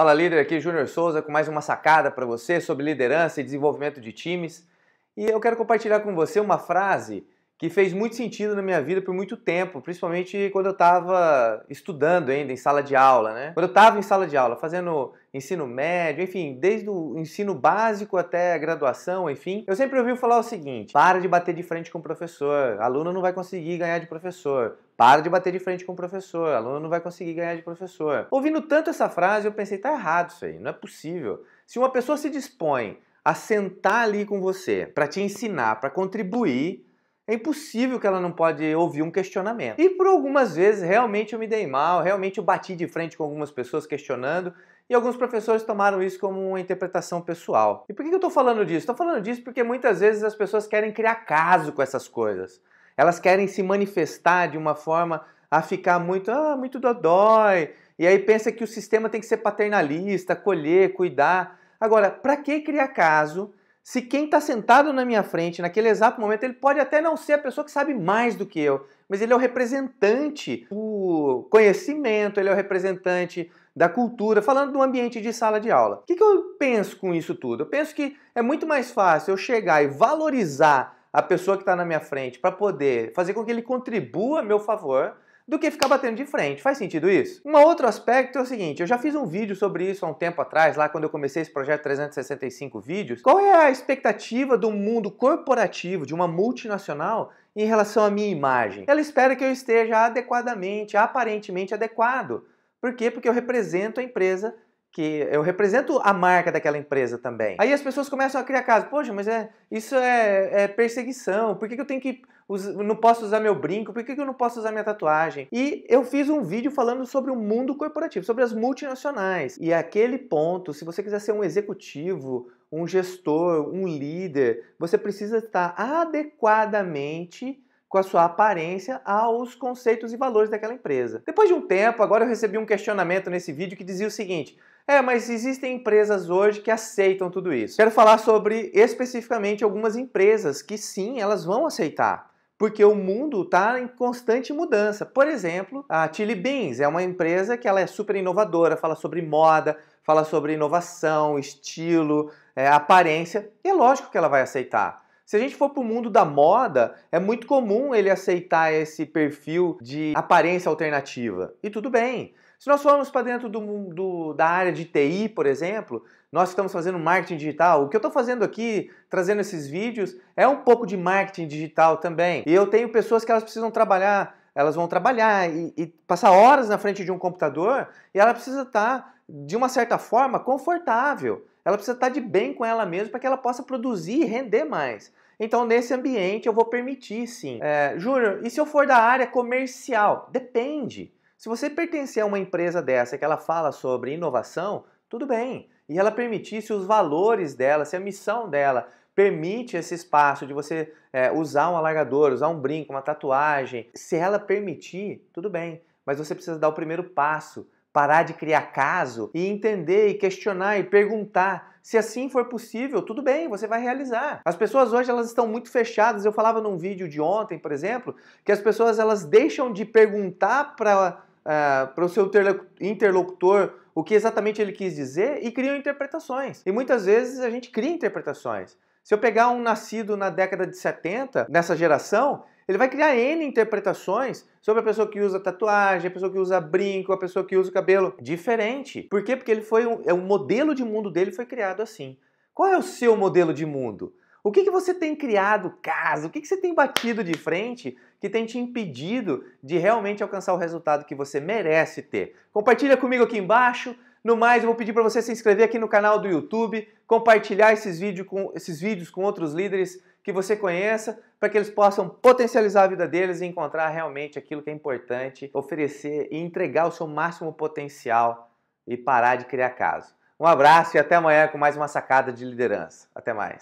Fala líder, aqui é Júnior Souza com mais uma sacada para você sobre liderança e desenvolvimento de times. E eu quero compartilhar com você uma frase que fez muito sentido na minha vida por muito tempo, principalmente quando eu estava estudando ainda em sala de aula, né? Quando eu estava em sala de aula, fazendo ensino médio, enfim, desde o ensino básico até a graduação, enfim, eu sempre ouvi falar o seguinte: para de bater de frente com o professor, aluno não vai conseguir ganhar de professor. Para de bater de frente com o professor, aluno não vai conseguir ganhar de professor. Ouvindo tanto essa frase, eu pensei, tá errado isso aí, não é possível. Se uma pessoa se dispõe a sentar ali com você para te ensinar, para contribuir, é impossível que ela não pode ouvir um questionamento. E por algumas vezes realmente eu me dei mal, realmente eu bati de frente com algumas pessoas questionando, e alguns professores tomaram isso como uma interpretação pessoal. E por que eu estou falando disso? Estou falando disso porque muitas vezes as pessoas querem criar caso com essas coisas. Elas querem se manifestar de uma forma a ficar muito, ah, muito dodói. E aí pensa que o sistema tem que ser paternalista, colher, cuidar. Agora, para que criar caso se quem está sentado na minha frente, naquele exato momento, ele pode até não ser a pessoa que sabe mais do que eu, mas ele é o representante do conhecimento, ele é o representante da cultura, falando do ambiente de sala de aula. O que, que eu penso com isso tudo? Eu penso que é muito mais fácil eu chegar e valorizar a pessoa que está na minha frente para poder fazer com que ele contribua a meu favor do que ficar batendo de frente. Faz sentido isso? Um outro aspecto é o seguinte, eu já fiz um vídeo sobre isso há um tempo atrás, lá quando eu comecei esse projeto 365 vídeos. Qual é a expectativa do mundo corporativo, de uma multinacional, em relação à minha imagem? Ela espera que eu esteja adequadamente, aparentemente adequado. Por quê? Porque eu represento a empresa que eu represento a marca daquela empresa também. Aí as pessoas começam a criar caso, poxa, mas é, isso é, é perseguição, por que, que eu tenho que não posso usar meu brinco, por que eu não posso usar minha tatuagem? E eu fiz um vídeo falando sobre o mundo corporativo, sobre as multinacionais. E aquele ponto, se você quiser ser um executivo, um gestor, um líder, você precisa estar adequadamente com a sua aparência aos conceitos e valores daquela empresa. Depois de um tempo, agora eu recebi um questionamento nesse vídeo que dizia o seguinte: é, mas existem empresas hoje que aceitam tudo isso. Quero falar sobre especificamente algumas empresas que sim, elas vão aceitar porque o mundo está em constante mudança. Por exemplo, a Chili Beans é uma empresa que ela é super inovadora, fala sobre moda, fala sobre inovação, estilo, é, aparência. E é lógico que ela vai aceitar. Se a gente for para o mundo da moda, é muito comum ele aceitar esse perfil de aparência alternativa. E tudo bem. Se nós formos para dentro do, do, da área de TI, por exemplo, nós estamos fazendo marketing digital. O que eu estou fazendo aqui, trazendo esses vídeos, é um pouco de marketing digital também. E eu tenho pessoas que elas precisam trabalhar, elas vão trabalhar e, e passar horas na frente de um computador e ela precisa estar, tá, de uma certa forma, confortável. Ela precisa estar tá de bem com ela mesma para que ela possa produzir e render mais. Então, nesse ambiente, eu vou permitir sim. É, Júnior, e se eu for da área comercial? Depende. Se você pertencer a uma empresa dessa que ela fala sobre inovação, tudo bem. E ela permitir se os valores dela, se a missão dela permite esse espaço de você é, usar um alargador, usar um brinco, uma tatuagem, se ela permitir, tudo bem. Mas você precisa dar o primeiro passo, parar de criar caso e entender e questionar e perguntar. Se assim for possível, tudo bem, você vai realizar. As pessoas hoje elas estão muito fechadas. Eu falava num vídeo de ontem, por exemplo, que as pessoas elas deixam de perguntar para ah, para o seu interlocutor o que exatamente ele quis dizer e criam interpretações. E muitas vezes a gente cria interpretações. Se eu pegar um nascido na década de 70, nessa geração, ele vai criar N interpretações sobre a pessoa que usa tatuagem, a pessoa que usa brinco, a pessoa que usa cabelo diferente. Por quê? Porque ele foi um, é, o modelo de mundo dele foi criado assim. Qual é o seu modelo de mundo? O que, que você tem criado caso? O que, que você tem batido de frente que tem te impedido de realmente alcançar o resultado que você merece ter. Compartilha comigo aqui embaixo. No mais, eu vou pedir para você se inscrever aqui no canal do YouTube, compartilhar esses, vídeo com, esses vídeos com outros líderes que você conheça, para que eles possam potencializar a vida deles e encontrar realmente aquilo que é importante, oferecer e entregar o seu máximo potencial e parar de criar caso. Um abraço e até amanhã com mais uma sacada de liderança. Até mais.